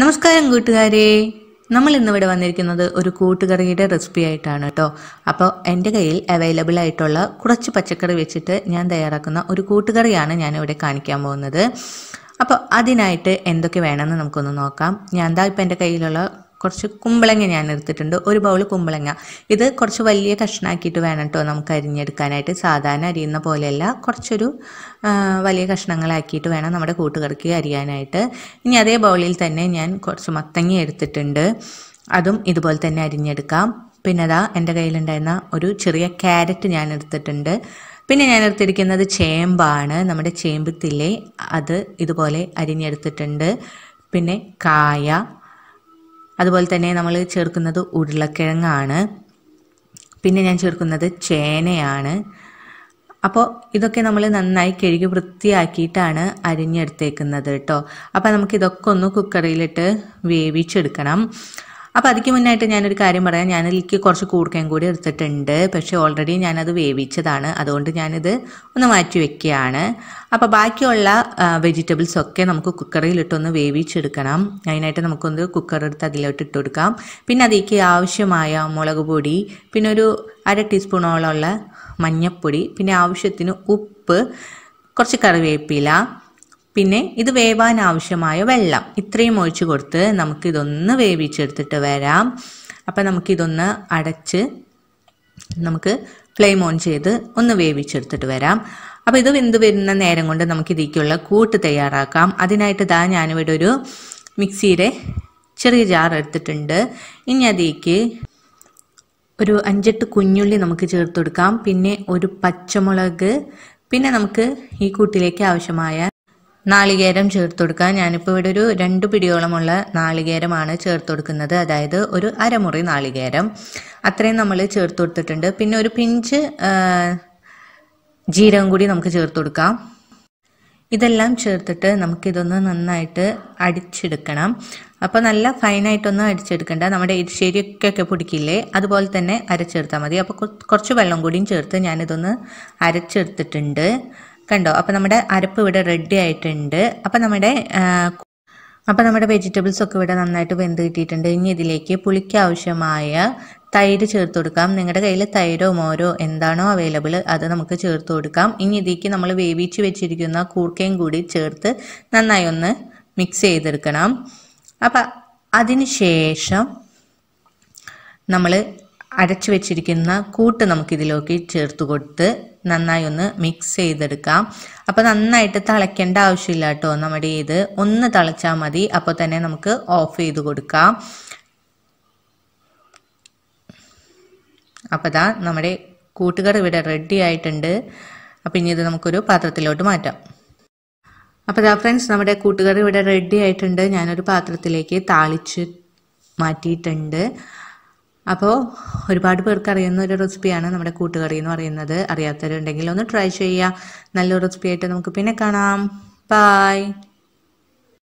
നമസ്കാരം കൂട്ടുകാരെ നമ്മൾ ഇന്നിവിടെ വന്നിരിക്കുന്നത് ഒരു കൂട്ടുകറിയുടെ റെസിപ്പി ആയിട്ടാണ് കേട്ടോ അപ്പോൾ എൻ്റെ കയ്യിൽ അവൈലബിൾ ആയിട്ടുള്ള കുറച്ച് പച്ചക്കറി വെച്ചിട്ട് ഞാൻ തയ്യാറാക്കുന്ന ഒരു കൂട്ടുകറിയാണ് ഞാനിവിടെ കാണിക്കാൻ പോകുന്നത് അപ്പോൾ അതിനായിട്ട് എന്തൊക്കെ വേണമെന്ന് നമുക്കൊന്ന് നോക്കാം ഞാൻ എന്താ ഇപ്പോൾ എൻ്റെ കയ്യിലുള്ള കുറച്ച് കുമ്പളങ്ങ ഞാൻ എടുത്തിട്ടുണ്ട് ഒരു ബൗള് കുമ്പളങ്ങ ഇത് കുറച്ച് വലിയ കഷ്ണാക്കിയിട്ട് വേണം കേട്ടോ നമുക്ക് അരിഞ്ഞെടുക്കാനായിട്ട് സാധാരണ അരിയുന്ന പോലെയല്ല കുറച്ചൊരു വലിയ കഷ്ണങ്ങളാക്കിയിട്ട് വേണം നമ്മുടെ കൂട്ടുകിടക്ക് അരിയാനായിട്ട് ഇനി അതേ ബൗളിൽ തന്നെ ഞാൻ കുറച്ച് മത്തങ്ങ എടുത്തിട്ടുണ്ട് അതും ഇതുപോലെ തന്നെ അരിഞ്ഞെടുക്കാം പിന്നെ അതാ എൻ്റെ കയ്യിലുണ്ടായിരുന്ന ഒരു ചെറിയ ക്യാരറ്റ് ഞാൻ എടുത്തിട്ടുണ്ട് പിന്നെ ഞാൻ എടുത്തിരിക്കുന്നത് ചേമ്പാണ് നമ്മുടെ ചേമ്പ് തില്ലേ അത് ഇതുപോലെ അരിഞ്ഞെടുത്തിട്ടുണ്ട് പിന്നെ കായ അതുപോലെ തന്നെ നമ്മൾ ചേർക്കുന്നത് ഉരുളക്കിഴങ്ങാണ് പിന്നെ ഞാൻ ചേർക്കുന്നത് ചേനയാണ് അപ്പോൾ ഇതൊക്കെ നമ്മൾ നന്നായി കഴുകി വൃത്തിയാക്കിയിട്ടാണ് അരിഞ്ഞെടുത്തേക്കുന്നത് കേട്ടോ അപ്പോൾ നമുക്കിതൊക്കെ ഒന്ന് കുക്കറിയിലിട്ട് വേവിച്ചെടുക്കണം അപ്പോൾ അതിക്ക് മുന്നായിട്ട് ഞാനൊരു കാര്യം പറയാം ഞാനിലേക്ക് കുറച്ച് കൂർക്കയും കൂടി എടുത്തിട്ടുണ്ട് പക്ഷേ ഓൾറെഡി ഞാനത് വേവിച്ചതാണ് അതുകൊണ്ട് ഞാനിത് ഒന്ന് മാറ്റി വെക്കുകയാണ് അപ്പോൾ ബാക്കിയുള്ള വെജിറ്റബിൾസ് ഒക്കെ നമുക്ക് കുക്കറിലിട്ടൊന്ന് വേവിച്ചെടുക്കണം അതിനായിട്ട് നമുക്കൊന്ന് കുക്കർ എടുത്ത് അതിലോട്ട് ഇട്ട് കൊടുക്കാം പിന്നെ അതിലേക്ക് ആവശ്യമായ മുളക് പൊടി പിന്നെ ഒരു അര ടീസ്പൂണോളമുള്ള മഞ്ഞൾപ്പൊടി പിന്നെ ആവശ്യത്തിന് ഉപ്പ് കുറച്ച് കറിവേപ്പില പിന്നെ ഇത് വേവാൻ ആവശ്യമായ വെള്ളം ഇത്രയും ഒഴിച്ചു കൊടുത്ത് നമുക്കിതൊന്ന് വേവിച്ചെടുത്തിട്ട് വരാം അപ്പം നമുക്കിതൊന്ന് അടച്ച് നമുക്ക് ഫ്ലെയിം ഓൺ ചെയ്ത് ഒന്ന് വേവിച്ചെടുത്തിട്ട് വരാം അപ്പോൾ ഇത് വെന്ത് വരുന്ന നേരം കൊണ്ട് നമുക്ക് ഇതിലേക്കുള്ള കൂട്ട് തയ്യാറാക്കാം അതിനായിട്ട് ഇതാ ഞാനിവിടെ ഒരു മിക്സിയുടെ ചെറിയ ജാർ എടുത്തിട്ടുണ്ട് ഇനി അതിലേക്ക് ഒരു അഞ്ചെട്ട് കുഞ്ഞുള്ളി നമുക്ക് ചേർത്ത് കൊടുക്കാം പിന്നെ ഒരു പച്ചമുളക് പിന്നെ നമുക്ക് ഈ കൂട്ടിലേക്ക് ആവശ്യമായ നാളികേരം ചേർത്ത് കൊടുക്കുക ഞാനിപ്പോൾ ഇവിടെ ഒരു രണ്ട് പിടിയോളമുള്ള നാളികേരമാണ് ചേർത്ത് കൊടുക്കുന്നത് അതായത് ഒരു അരമുറി നാളികേരം അത്രയും നമ്മൾ ചേർത്ത് കൊടുത്തിട്ടുണ്ട് പിന്നെ ഒരു പിഞ്ച് ജീരകം കൂടി നമുക്ക് ചേർത്ത് കൊടുക്കാം ഇതെല്ലാം ചേർത്തിട്ട് നമുക്കിതൊന്ന് നന്നായിട്ട് അടിച്ചെടുക്കണം അപ്പോൾ നല്ല ഫൈനായിട്ടൊന്നും അടിച്ചെടുക്കണ്ട നമ്മുടെ ഒക്കെ പിടിക്കില്ലേ അതുപോലെ തന്നെ അരച്ചെടുത്താൽ മതി അപ്പോൾ കുറച്ച് വെള്ളം കൂടിയും ചേർത്ത് ഞാനിതൊന്ന് അരച്ചെടുത്തിട്ടുണ്ട് കണ്ടോ അപ്പോൾ നമ്മുടെ അരപ്പ് ഇവിടെ റെഡി ആയിട്ടുണ്ട് അപ്പോൾ നമ്മുടെ അപ്പോൾ നമ്മുടെ വെജിറ്റബിൾസ് ഒക്കെ ഇവിടെ നന്നായിട്ട് വെന്ത് കിട്ടിയിട്ടുണ്ട് ഇനി ഇതിലേക്ക് പുളിക്കാവശ്യമായ ആവശ്യമായ തൈര് ചേർത്ത് കൊടുക്കാം നിങ്ങളുടെ കയ്യിൽ തൈരോ മോരോ എന്താണോ അവൈലബിൾ അത് നമുക്ക് ചേർത്ത് കൊടുക്കാം ഇനി ഇതിലേക്ക് നമ്മൾ വേവിച്ച് വെച്ചിരിക്കുന്ന കൂർക്കയും കൂടി ചേർത്ത് നന്നായി ഒന്ന് മിക്സ് ചെയ്തെടുക്കണം അപ്പം അതിന് ശേഷം നമ്മൾ അരച്ചു വെച്ചിരിക്കുന്ന കൂട്ട് നമുക്കിതിലേക്ക് ചേർത്ത് കൊടുത്ത് നന്നായി ഒന്ന് മിക്സ് ചെയ്തെടുക്കാം അപ്പോൾ നന്നായിട്ട് തിളയ്ക്കേണ്ട ആവശ്യമില്ല കേട്ടോ നമ്മുടെ ഇത് ഒന്ന് തിളച്ചാൽ മതി അപ്പോൾ തന്നെ നമുക്ക് ഓഫ് ചെയ്ത് കൊടുക്കാം അപ്പോൾ ഇതാ നമ്മുടെ കൂട്ടുകറി ഇവിടെ റെഡി ആയിട്ടുണ്ട് അപ്പോൾ ഇനി ഇത് നമുക്കൊരു പാത്രത്തിലോട്ട് മാറ്റാം അപ്പോൾ ഇതാ ഫ്രണ്ട്സ് നമ്മുടെ കൂട്ടുകറി ഇവിടെ റെഡി ആയിട്ടുണ്ട് ഞാനൊരു പാത്രത്തിലേക്ക് താളിച്ച് മാറ്റിയിട്ടുണ്ട് അപ്പോൾ ഒരുപാട് പേർക്ക് അറിയുന്ന ഒരു റെസിപ്പിയാണ് നമ്മുടെ കൂട്ടുകറി എന്ന് പറയുന്നത് അറിയാത്തവരുണ്ടെങ്കിൽ ഒന്ന് ട്രൈ ചെയ്യുക നല്ലൊരു റെസിപ്പി ആയിട്ട് നമുക്ക് പിന്നെ കാണാം ബായ്